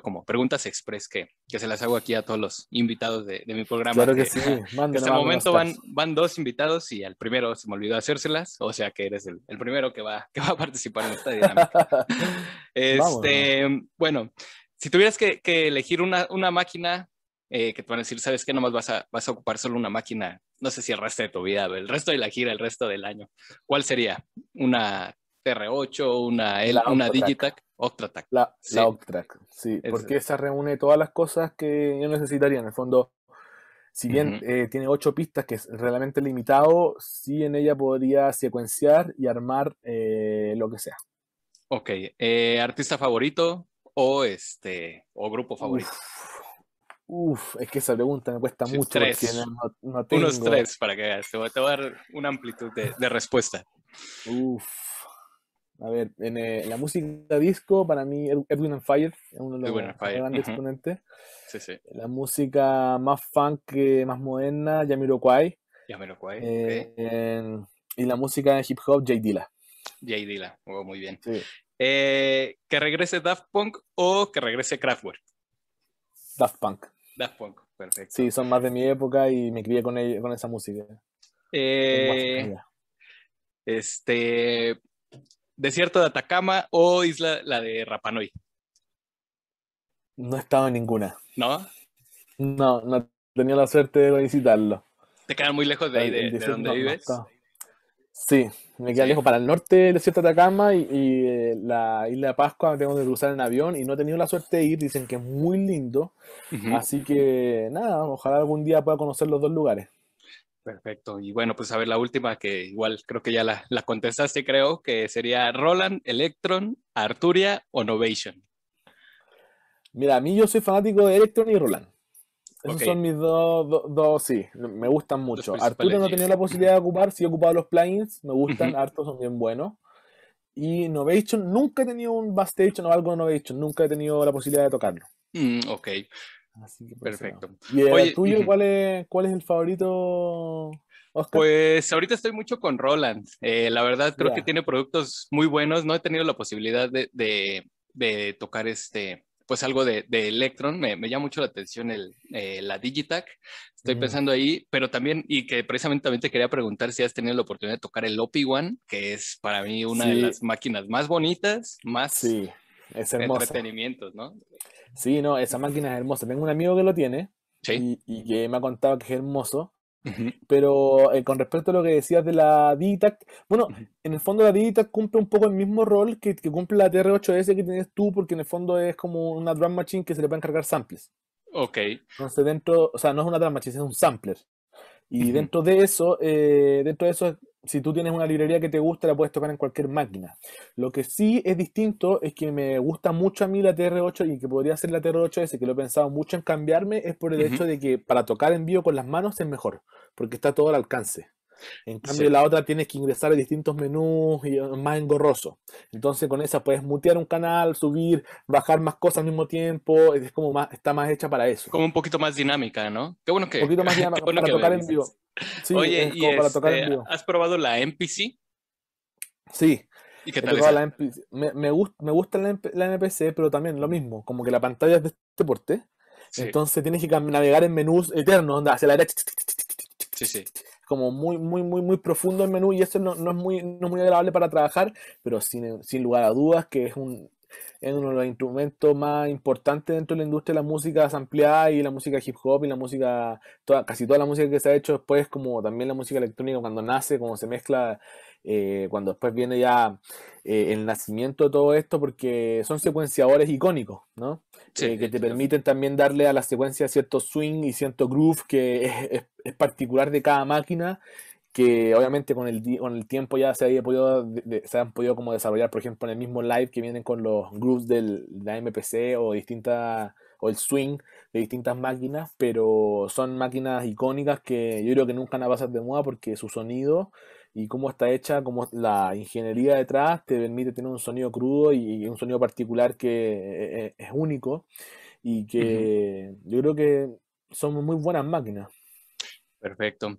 como preguntas express que, que se las hago aquí a todos los invitados de, mi programa. Claro que, sí, Hasta el momento van, van dos invitados y al primero se me olvidó hacérselas, o sea que eres el, primero que va, a participar en esta dinámica. Este, bueno, si tuvieras que, elegir una, máquina eh, que te van a decir, ¿sabes qué? Nomás vas a, vas a ocupar solo una máquina, no sé si el resto de tu vida, el resto de la gira, el resto del año. ¿Cuál sería una TR8, una, una Digitac, Octratac. La, sí. sí, porque esa reúne todas las cosas que yo necesitaría. En el fondo, si bien eh, tiene ocho pistas, que es realmente limitado, sí en ella podría secuenciar y armar eh, lo que sea. Ok, eh, artista favorito o este o grupo favorito. Uf, es que esa pregunta me cuesta mucho. Tres. Unos tres para que veas. Te voy a dar una amplitud de, de respuesta. Uf. A ver, en eh, la música disco, para mí Edwin and Fire es uno de los grandes exponentes. La música más funk, eh, más moderna, Yamiro Kwai. eh, Y la música de hip hop, Jay Dilla. Jay Dilla, oh, muy bien. Eh, ¿Que regrese Daft Punk o que regrese Kraftwerk? Daft Punk. Daft Punk, perfecto. Sí, son más de mi época y me crié con, con esa música. este, desierto de Atacama o isla la de Rapanui. No he estado en ninguna. ¿No? No, no tenía la suerte de visitarlo. ¿Te quedan muy lejos de ahí, de, donde vives? sí, me queda lejos para el norte desierto de Atacama y, eh, la isla de Pascua tengo que cruzar en avión y no he tenido la suerte de ir, dicen que es muy lindo. Así que nada, ojalá algún día pueda conocer los dos lugares. Perfecto. Y bueno, pues a ver la última que igual creo que ya la, contestaste, creo, que sería Roland, Electron, Arturia o Novation. Mira, a mí yo soy fanático de Electron y Roland. Esos son mis dos, sí, me gustan mucho. Arturia no tenía la posibilidad de ocupar, sí he ocupado los plugins, me gustan, hartos son bien buenos. Y Novation, nunca he tenido un Station o algo de Novation, nunca he tenido la posibilidad de tocarlo. Mm, ok. Así que Perfecto. ¿Y el tuyo cuál es, el favorito, Pues ahorita estoy mucho con Roland. Eh, la verdad creo que tiene productos muy buenos. No he tenido la posibilidad de, tocar este pues algo de, Electron, me, llama mucho la atención el, eh, la Digitac, estoy pensando ahí, pero también, y que precisamente también te quería preguntar si has tenido la oportunidad de tocar el Opi One, que es para mí una de las máquinas más bonitas, más es hermosa. entretenimientos, ¿no? Sí, no, esa máquina es hermosa. Tengo un amigo que lo tiene y, que me ha contado que es hermoso. Pero eh, con respecto a lo que decías de la Digitac, bueno, en el fondo la Digitac cumple un poco el mismo rol que, cumple la TR8S que tienes tú, porque en el fondo es como una drum machine que se le puede encargar samples. Ok. Entonces dentro, o sea, no es una drum machine, es un sampler. Y dentro de eso, eh, dentro de eso si tú tienes una librería que te gusta, la puedes tocar en cualquier máquina. Lo que sí es distinto es que me gusta mucho a mí la TR8 y que podría ser la TR8S, que lo he pensado mucho en cambiarme, es por el hecho de que para tocar en vivo con las manos es mejor, porque está todo al alcance. En cambio, la otra tienes que ingresar a distintos menús y ah, más engorroso. Entonces, con esa puedes mutear un canal, subir, bajar más cosas al mismo tiempo. Es como más, está más hecha para eso. Como un poquito más dinámica, ¿no? Qué bueno que. Un poquito más dinámica para, tocar en este, vivo. Oye, ¿has probado la MPC? Sí. ¿Y qué tal? Me, me, me, gusta la, MPC, pero también lo mismo. Como que la pantalla es de este porte. Entonces tienes que navegar en menús eternos, hacia la derecha. Sí, sí como muy, muy, muy, muy profundo el menú y eso no, no es, muy, no es muy agradable para trabajar, pero sin, lugar a dudas que es un, es uno de los instrumentos más importantes dentro de la industria de la música ampliada y la música hip hop y la música, toda, casi toda la música que se ha hecho después, como también la música electrónica cuando nace, como se mezcla eh, cuando después viene ya eh, el nacimiento de todo esto, porque son secuenciadores icónicos, ¿no? Eh, que te permiten también darle a la secuencia cierto swing y cierto groove que es, particular de cada máquina que obviamente con el, con el tiempo ya se, había podido, se han podido como desarrollar, por ejemplo, en el mismo live que vienen con los grooves del, de la MPC o distintas o el swing de distintas máquinas, pero son máquinas icónicas que yo creo que nunca van a pasar de moda porque su sonido y cómo está hecha, cómo la ingeniería detrás te permite tener un sonido crudo y, un sonido particular que eh, eh, es, único y que yo creo que son muy buenas máquinas. Perfecto.